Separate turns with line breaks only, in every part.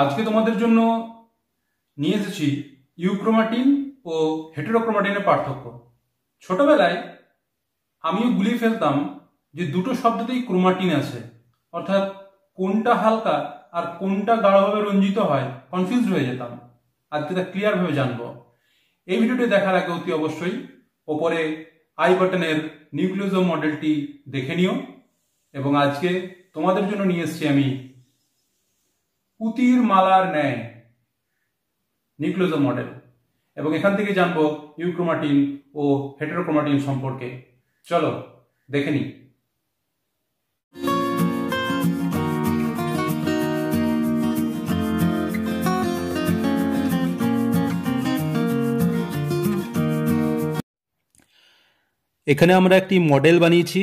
আজকে তোমাদের জন্য নিয়ে এসেছি ইউক্রোমাটিন ও হেটেরোক্রোমাটিনের পার্থক্য ছোটবেলায় আমিও গুলিয়ে ফেলতাম যে দুটো শব্দতেই ক্রোমাটিন আছে অর্থাৎ কোনটা হালকা আর কোনটা গাঢ়ভাবে রঞ্জিত হয় কনফিউজ হয়ে যেতাম আজকে তা ক্লিয়ারভাবে জানবো এই ভিডিওটি দেখার আগে অতি অবশ্যই ওপরে আই বাটনের নিউক্লিওজম মডেলটি দেখে নিও এবং আজকে তোমাদের জন্য নিয়ে এসছি আমি পুতির মালার ন্যায় নিউক্লিওজম মডেল এবং এখান থেকে জানবো ইউক্রোমাটিন ও হেটারোক্রোমাটিন সম্পর্কে চলো দেখে নিই এখানে আমরা একটি মডেল বানিয়েছি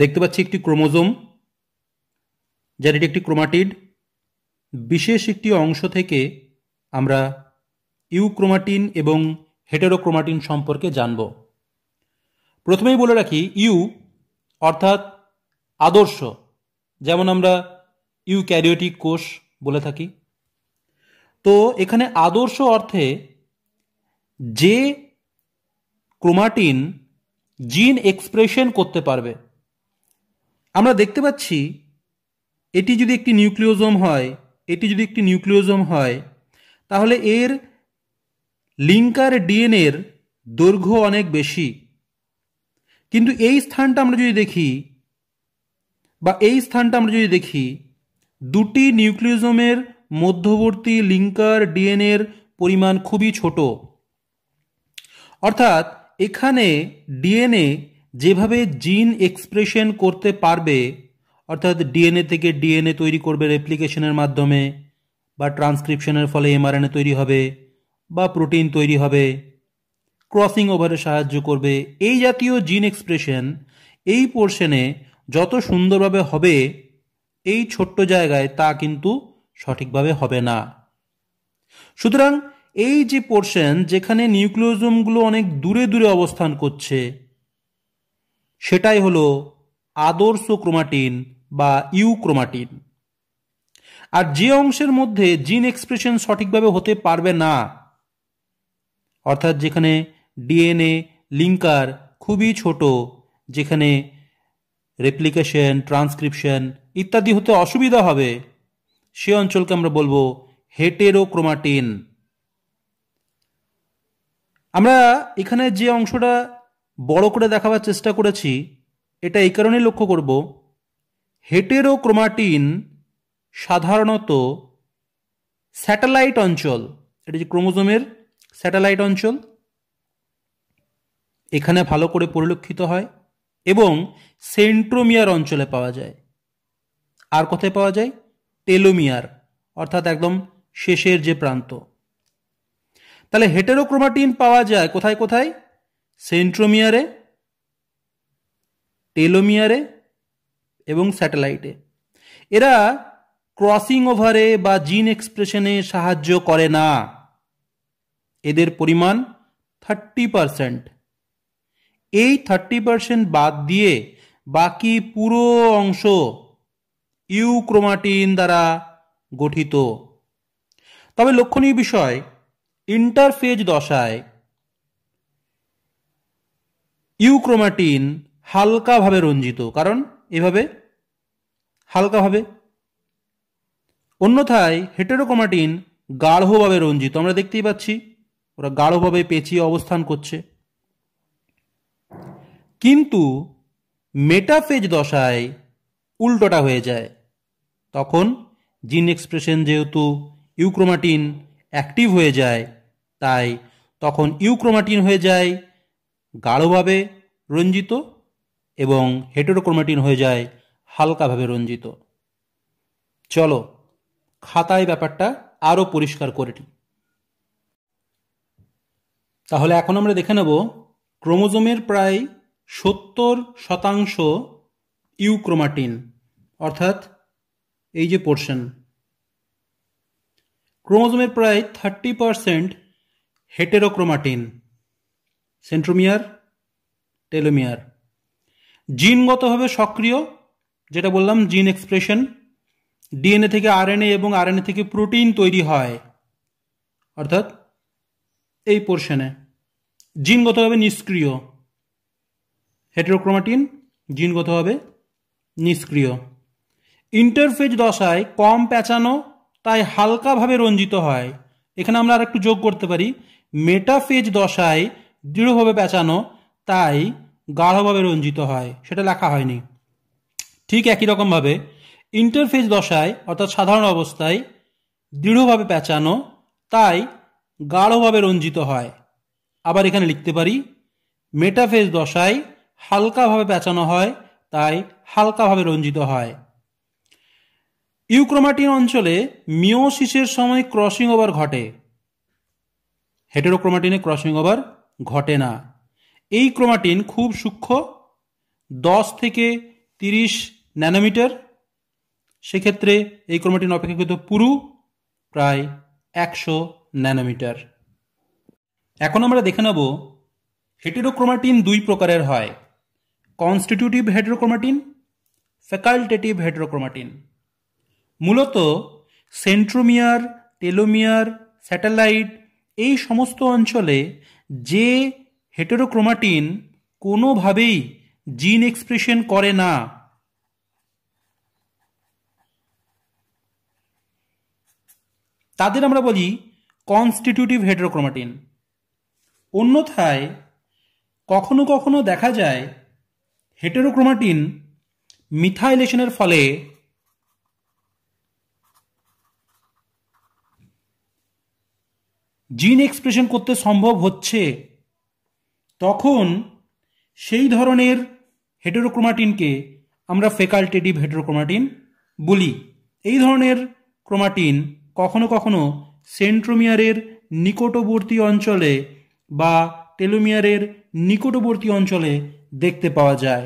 দেখতে পাচ্ছি একটি ক্রোমোজোম যার এটি একটি ক্রোমাটিড বিশেষ একটি অংশ থেকে আমরা ইউক্রোমাটিন এবং হেটেরোক্রোমাটিন সম্পর্কে জানব প্রথমেই বলে রাখি ইউ অর্থাৎ আদর্শ যেমন আমরা ইউক্যারিওটিক কোষ বলে থাকি তো এখানে আদর্শ অর্থে যে ক্রোমাটিন জিন এক্সপ্রেশন করতে পারবে আমরা দেখতে পাচ্ছি এটি যদি একটি নিউক্লিওজোম হয় এটি যদি একটি নিউক্লিওজম হয় তাহলে এর লিঙ্কার ডিএনএর দৈর্ঘ্য অনেক বেশি কিন্তু এই স্থানটা আমরা যদি দেখি বা এই স্থানটা আমরা যদি দেখি দুটি নিউক্লিওজমের মধ্যবর্তী লিঙ্কার ডিএনএর পরিমাণ খুবই ছোট অর্থাৎ এখানে ডিএনএ যেভাবে জিন এক্সপ্রেশন করতে পারবে অর্থাৎ ডিএনএ থেকে ডিএনএ তৈরি করবে রেপ্লিকেশনের মাধ্যমে বা ট্রান্সক্রিপশনের ফলে এমআরএনএ তৈরি হবে বা প্রোটিন তৈরি হবে ক্রসিং ওভারে সাহায্য করবে এই জাতীয় জিন এক্সপ্রেশন এই পোর্শনে যত সুন্দরভাবে হবে এই ছোট্ট জায়গায় তা কিন্তু সঠিকভাবে হবে না সুতরাং এই যে পোর্শন যেখানে নিউক্লিওজমগুলো অনেক দূরে দূরে অবস্থান করছে সেটাই হলো আদর্শ ক্রোমাটিন বা ইউক্রোমাটিন আর যে অংশের মধ্যে জিন এক্সপ্রেশন সঠিকভাবে হতে পারবে না অর্থাৎ যেখানে ডিএনএ লিঙ্কার খুবই ছোট যেখানে রেপ্লিকেশন ট্রান্সক্রিপশন ইত্যাদি হতে অসুবিধা হবে সে অঞ্চলকে আমরা বলবো হেটেরোক্রোমাটিন আমরা এখানে যে অংশটা বড় করে দেখাবার চেষ্টা করেছি এটা এই কারণেই লক্ষ্য করব হেটেরোক্রোমাটিন সাধারণত স্যাটেলাইট অঞ্চল এটা যে ক্রোমোজোমের স্যাটেলাইট অঞ্চল এখানে ভালো করে পরিলক্ষিত হয় এবং সেন্ট্রোমিয়ার অঞ্চলে পাওয়া যায় আর কোথায় পাওয়া যায় টেলোমিয়ার অর্থাৎ একদম শেষের যে প্রান্ত তাহলে হেটেরোক্রোমাটিন পাওয়া যায় কোথায় কোথায় সেন্ট্রোমিয়ারে টেলোমিয়ারে এবং স্যাটেলাইটে এরা ক্রসিং ওভারে বা জিন এক্সপ্রেশনে সাহায্য করে না এদের পরিমাণ থার্টি পারসেন্ট এই থার্টি পারসেন্ট বাদ দিয়ে বাকি পুরো অংশ ইউক্রোমাটিন দ্বারা গঠিত তবে লক্ষণীয় বিষয় ইন্টারফেজ দশায় ইউক্রোমাটিন হালকাভাবে রঞ্জিত কারণ এভাবে হালকাভাবে অন্যথায় হেটেরোকোমাটিন গাঢ়ভাবে রঞ্জিত আমরা দেখতেই পাচ্ছি ওরা গাঢ়ভাবে পেঁচিয়ে অবস্থান করছে কিন্তু মেটাফেজ দশায় উল্টোটা হয়ে যায় তখন জিন এক্সপ্রেশন যেহেতু ইউক্রোমাটিন অ্যাক্টিভ হয়ে যায় তাই তখন ইউক্রোমাটিন হয়ে যায় গাঢ়ভাবে রঞ্জিত এবং হেটেরোক্রোমাটিন হয়ে যায় হালকাভাবে রঞ্জিত চলো খাতায় ব্যাপারটা আরও পরিষ্কার করে নিই তাহলে এখন আমরা দেখে নেব ক্রোমোজোমের প্রায় সত্তর শতাংশ ইউক্রোমাটিন অর্থাৎ এই যে পোর্শন ক্রোমোজোমের প্রায় thirty percent heterochromatin centromere telomere জিনগতভাবে সক্রিয় যেটা বললাম জিন এক্সপ্রেশন ডিএনএ থেকে আরএনএ এবং আরএনএ থেকে প্রোটিন তৈরি হয় অর্থাৎ এই পোর্শনে জিনগতভাবে নিষ্ক্রিয় হেটেরোক্রোমাটিন জিনগতভাবে নিষ্ক্রিয় ইন্টারফেজ দশায় কম প্যাঁচানো তাই হালকাভাবে রঞ্জিত হয় এখানে আমরা আর একটু যোগ করতে পারি মেটাফেজ দশায় দৃঢ়ভাবে প্যাঁচানো তাই গাঢ়ভাবে রঞ্জিত হয় সেটা লেখা হয়নি ঠিক একই রকমভাবে ইন্টারফেস দশায় অর্থাৎ সাধারণ অবস্থায় দৃঢ়ভাবে পেঁচানো তাই গাঢ়ভাবে রঞ্জিত হয় আবার এখানে লিখতে পারি মেটাফেজ দশায় হালকাভাবে পেঁচানো হয় তাই হালকাভাবে রঞ্জিত হয় ইউক্রোমাটিন অঞ্চলে মিওসিসের সময় ক্রসিং ওভার ঘটে হেটেরোক্রোমাটিনে ক্রসিং ওভার ঘটে না এই ক্রোমাটিন খুব সূক্ষ্ম দশ থেকে তিরিশ ন্যানোমিটার সেক্ষেত্রে এই ক্রোমাটিন অপেক্ষাকৃত পুরু প্রায় একশো ন্যানোমিটার এখন আমরা দেখে নেব হেটেরোক্রোমাটিন দুই প্রকারের হয় কনস্টিটিউটিভ হেটেরোক্রোমাটিন ফ্যাকাল্টেটিভ হেটেরোক্রোমাটিন মূলত সেন্ট্রোমিয়ার টেলোমিয়ার স্যাটেলাইট এই সমস্ত অঞ্চলে যে হেটেরোক্রোমাটিন কোনোভাবেই জিন এক্সপ্রেশন করে না তাদের আমরা বলি কনস্টিটিউটিভ হেড্রোক্রোমাটিন অন্যথায় কখনো কখনো দেখা যায় হেটেরোক্রোমাটিন মিথাইলেশনের ফলে জিন এক্সপ্রেশন করতে সম্ভব হচ্ছে তখন সেই ধরনের হেটেরোক্রোমাটিনকে আমরা ফেকাল্টেটিভ হেটেরোক্রোমাটিন বলি এই ধরনের ক্রোমাটিন কখনো কখনো সেন্ট্রোমিয়ারের নিকটবর্তী অঞ্চলে বা টেলোমিয়ারের নিকটবর্তী অঞ্চলে দেখতে পাওয়া যায়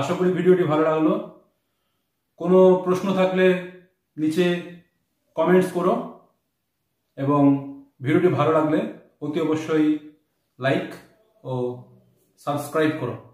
আশা করি ভিডিওটি ভালো লাগলো কোনো প্রশ্ন থাকলে নিচে কমেন্টস করো এবং ভিডিওটি ভালো লাগলে অতি অবশ্যই লাইক ও সাবস্ক্রাইব করো